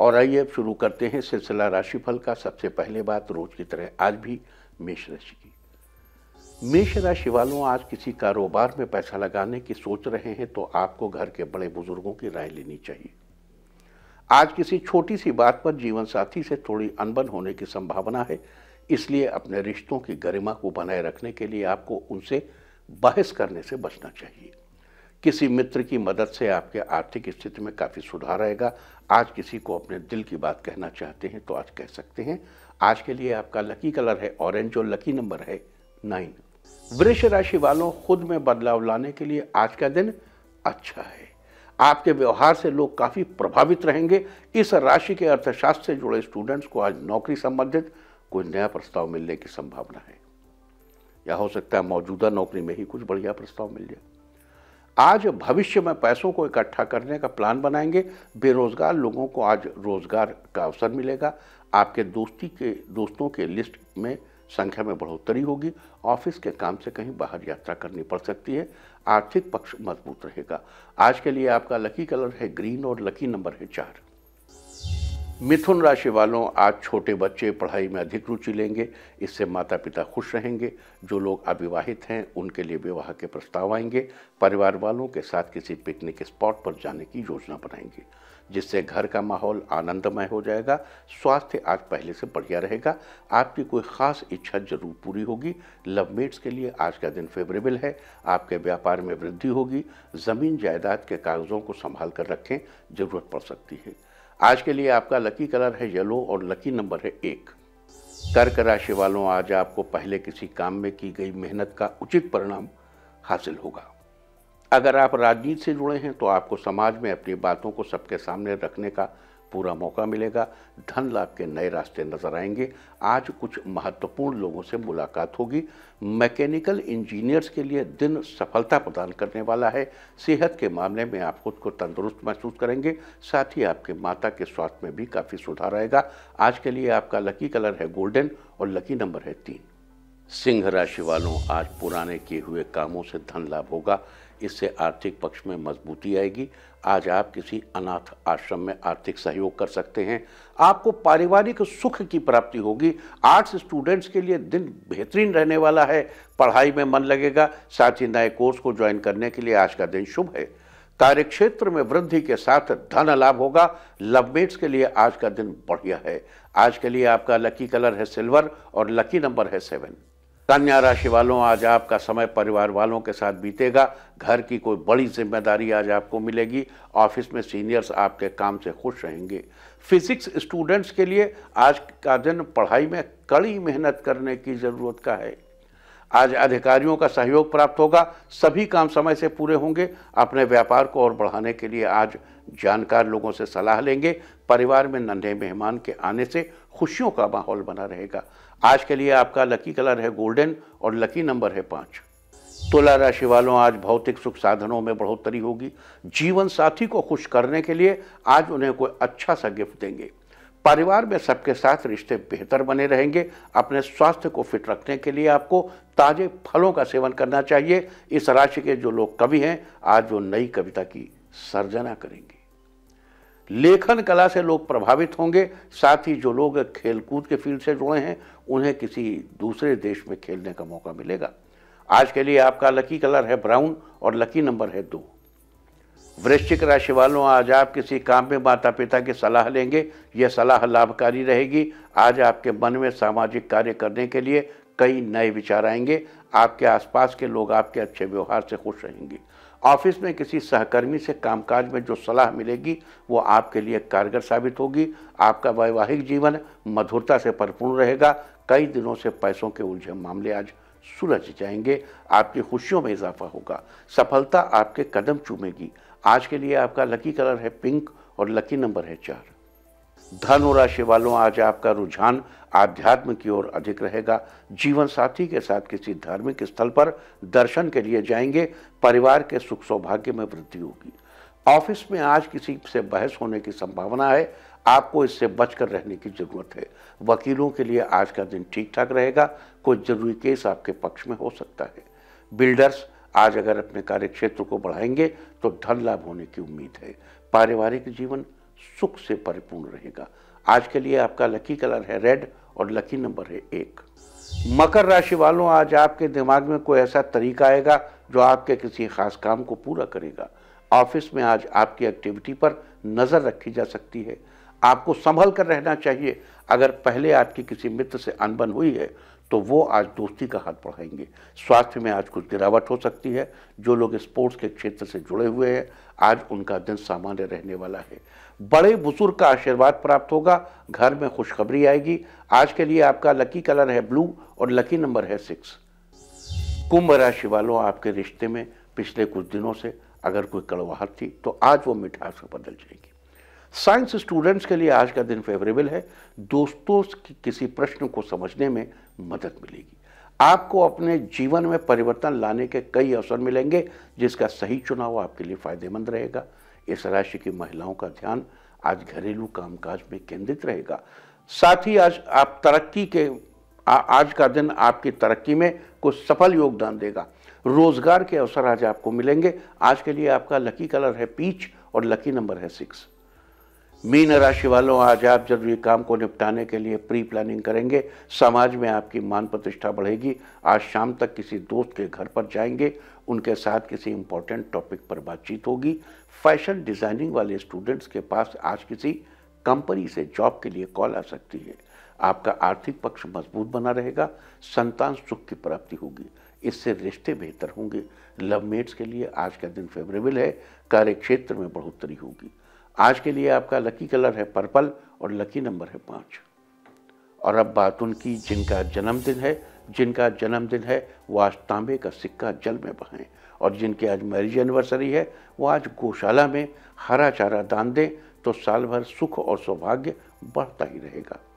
और आइए अब शुरू करते हैं सिलसिला राशिफल का सबसे पहले बात रोज की तरह आज भी मेष राशि की मेष राशि वालों आज किसी कारोबार में पैसा लगाने की सोच रहे हैं तो आपको घर के बड़े बुजुर्गों की राय लेनी चाहिए आज किसी छोटी सी बात पर जीवन साथी से थोड़ी अनबन होने की संभावना है इसलिए अपने रिश्तों की गरिमा को बनाए रखने के लिए आपको उनसे बहस करने से बचना चाहिए किसी मित्र की मदद से आपके आर्थिक स्थिति में काफ़ी सुधार आएगा आज किसी को अपने दिल की बात कहना चाहते हैं तो आज कह सकते हैं आज के लिए आपका लकी कलर है ऑरेंज और लकी नंबर है नाइन वृक्ष राशि वालों खुद में बदलाव लाने के लिए आज का दिन अच्छा है आपके व्यवहार से लोग काफ़ी प्रभावित रहेंगे इस राशि के अर्थशास्त्र से जुड़े स्टूडेंट्स को आज नौकरी संबंधित कोई नया प्रस्ताव मिलने की संभावना है या हो सकता है मौजूदा नौकरी में ही कुछ बढ़िया प्रस्ताव मिल जाए आज भविष्य में पैसों को इकट्ठा करने का प्लान बनाएंगे बेरोजगार लोगों को आज रोजगार का अवसर मिलेगा आपके दोस्ती के दोस्तों के लिस्ट में संख्या में बढ़ोतरी होगी ऑफिस के काम से कहीं बाहर यात्रा करनी पड़ सकती है आर्थिक पक्ष मजबूत रहेगा आज के लिए आपका लकी कलर है ग्रीन और लकी नंबर है चार मिथुन राशि वालों आज छोटे बच्चे पढ़ाई में अधिक रुचि लेंगे इससे माता पिता खुश रहेंगे जो लोग अविवाहित हैं उनके लिए विवाह के प्रस्ताव आएंगे परिवार वालों के साथ किसी पिकनिक स्पॉट पर जाने की योजना बनाएंगे जिससे घर का माहौल आनंदमय हो जाएगा स्वास्थ्य आज पहले से बढ़िया रहेगा आपकी कोई खास इच्छा जरूर पूरी होगी लवमेट्स के लिए आज का दिन फेवरेबल है आपके व्यापार में वृद्धि होगी ज़मीन जायदाद के कागज़ों को संभाल कर रखें ज़रूरत पड़ सकती है आज के लिए आपका लकी कलर है येलो और लकी नंबर है एक कर्क राशि वालों आज आपको पहले किसी काम में की गई मेहनत का उचित परिणाम हासिल होगा अगर आप राजनीति से जुड़े हैं तो आपको समाज में अपनी बातों को सबके सामने रखने का पूरा मौका मिलेगा धन लाभ के नए रास्ते नजर आएंगे आज कुछ महत्वपूर्ण लोगों से मुलाकात होगी मैकेनिकल इंजीनियर्स के लिए दिन सफलता प्रदान करने वाला है सेहत के मामले में आप खुद को तंदुरुस्त महसूस करेंगे साथ ही आपके माता के स्वास्थ्य में भी काफ़ी सुधार आएगा आज के लिए आपका लकी कलर है गोल्डन और लकी नंबर है तीन सिंह राशि वालों आज पुराने किए हुए कामों से धन लाभ होगा इससे आर्थिक पक्ष में मजबूती आएगी आज आप किसी अनाथ आश्रम में आर्थिक सहयोग कर सकते हैं आपको पारिवारिक सुख की प्राप्ति होगी आर्ट्स स्टूडेंट्स के लिए दिन बेहतरीन रहने वाला है पढ़ाई में मन लगेगा साथ ही नए कोर्स को ज्वाइन करने के लिए आज का दिन शुभ है कार्यक्षेत्र में वृद्धि के साथ धन लाभ होगा लवमेट्स के लिए आज का दिन बढ़िया है आज के लिए आपका लकी कलर है सिल्वर और लकी नंबर है सेवन कन्या राशि वालों आज आपका समय परिवार वालों के साथ बीतेगा घर की कोई बड़ी जिम्मेदारी आज आपको मिलेगी ऑफिस में सीनियर्स आपके काम से खुश रहेंगे फिजिक्स स्टूडेंट्स के लिए आज का दिन पढ़ाई में कड़ी मेहनत करने की ज़रूरत का है आज अधिकारियों का सहयोग प्राप्त होगा सभी काम समय से पूरे होंगे अपने व्यापार को और बढ़ाने के लिए आज जानकार लोगों से सलाह लेंगे परिवार में नन्हे मेहमान के आने से खुशियों का माहौल बना रहेगा आज के लिए आपका लकी कलर है गोल्डन और लकी नंबर है पाँच तुला राशि वालों आज भौतिक सुख साधनों में बढ़ोतरी होगी जीवन साथी को खुश करने के लिए आज उन्हें कोई अच्छा सा गिफ्ट देंगे परिवार में सबके साथ रिश्ते बेहतर बने रहेंगे अपने स्वास्थ्य को फिट रखने के लिए आपको ताजे फलों का सेवन करना चाहिए इस राशि के जो लोग कवि हैं आज वो नई कविता की सर्जना करेंगे लेखन कला से लोग प्रभावित होंगे साथ ही जो लोग खेलकूद के फील्ड से जुड़े हैं उन्हें किसी दूसरे देश में खेलने का मौका मिलेगा आज के लिए आपका लकी कलर है ब्राउन और लकी नंबर है दो वृश्चिक राशि वालों आज आप किसी काम में माता पिता की सलाह लेंगे यह सलाह लाभकारी रहेगी आज आपके मन में सामाजिक कार्य करने के लिए कई नए विचार आएंगे आपके आसपास के लोग आपके अच्छे व्यवहार से खुश रहेंगे ऑफिस में किसी सहकर्मी से कामकाज में जो सलाह मिलेगी वो आपके लिए कारगर साबित होगी आपका वैवाहिक जीवन मधुरता से परिपूर्ण रहेगा कई दिनों से पैसों के उलझे मामले आज सुलझ जाएंगे आपकी खुशियों में इजाफा होगा सफलता आपके कदम चूमेगी आज के लिए आपका लकी कलर है पिंक और लकी नंबर है चार धनु राशि वालों आज आपका रुझान आध्यात्म की ओर अधिक रहेगा जीवन साथी के साथ किसी धार्मिक स्थल पर दर्शन के लिए जाएंगे परिवार के सुख सौभाग्य में वृद्धि होगी ऑफिस में आज किसी से बहस होने की संभावना है आपको इससे बचकर रहने की जरूरत है वकीलों के लिए आज का दिन ठीक ठाक रहेगा कोई जरूरी केस आपके पक्ष में हो सकता है बिल्डर्स आज अगर अपने कार्य क्षेत्र को बढ़ाएंगे तो धन लाभ होने की उम्मीद है पारिवारिक जीवन सुख से परिपूर्ण रहेगा आज के लिए आपका लकी कलर है रेड और लकी नंबर है एक मकर राशि वालों आज आपके दिमाग में कोई ऐसा तरीका आएगा जो आपके किसी खास काम को पूरा करेगा ऑफिस में आज आपकी एक्टिविटी पर नज़र रखी जा सकती है आपको संभल कर रहना चाहिए अगर पहले आपकी किसी मित्र से अनबन हुई है तो वो आज दोस्ती का हाथ बढ़ाएंगे स्वास्थ्य में आज कुछ गिरावट हो सकती है जो लोग स्पोर्ट्स के क्षेत्र से जुड़े हुए हैं आज उनका दिन सामान्य रहने वाला है बड़े बुजुर्ग का आशीर्वाद प्राप्त होगा घर में खुशखबरी आएगी आज के लिए आपका लकी कलर है ब्लू और लकी नंबर है सिक्स कुंभ राशि वालों आपके रिश्ते में पिछले कुछ दिनों से अगर कोई कड़वाहट थी तो आज वो मिठास में बदल जाएगी साइंस स्टूडेंट्स के लिए आज का दिन फेवरेबल है दोस्तों की किसी प्रश्न को समझने में मदद मिलेगी आपको अपने जीवन में परिवर्तन लाने के कई अवसर मिलेंगे जिसका सही चुनाव आपके लिए फायदेमंद रहेगा इस राशि की महिलाओं का ध्यान आज घरेलू कामकाज में केंद्रित रहेगा साथ ही आज आप तरक्की के आ, आज का दिन आपकी तरक्की में कुछ सफल योगदान देगा रोजगार के अवसर आज आपको मिलेंगे आज के लिए आपका लकी कलर है पीच और लकी नंबर है सिक्स मीन राशि वालों आज आप जरूरी काम को निपटाने के लिए प्री प्लानिंग करेंगे समाज में आपकी मान प्रतिष्ठा बढ़ेगी आज शाम तक किसी दोस्त के घर पर जाएंगे उनके साथ किसी इम्पोर्टेंट टॉपिक पर बातचीत होगी फैशन डिज़ाइनिंग वाले स्टूडेंट्स के पास आज किसी कंपनी से जॉब के लिए कॉल आ सकती है आपका आर्थिक पक्ष मजबूत बना रहेगा संतान सुख की प्राप्ति होगी इससे रिश्ते बेहतर होंगे लवमेट्स के लिए आज का दिन फेवरेबल है कार्य क्षेत्र में बढ़ोतरी होगी आज के लिए आपका लकी कलर है पर्पल और लकी नंबर है पाँच और अब बात उनकी जिनका जन्मदिन है जिनका जन्मदिन है वो आज तांबे का सिक्का जल में बहाएं और जिनकी आज मैरिज एनिवर्सरी है वो आज गौशाला में हरा चारा दान दें तो साल भर सुख और सौभाग्य बढ़ता ही रहेगा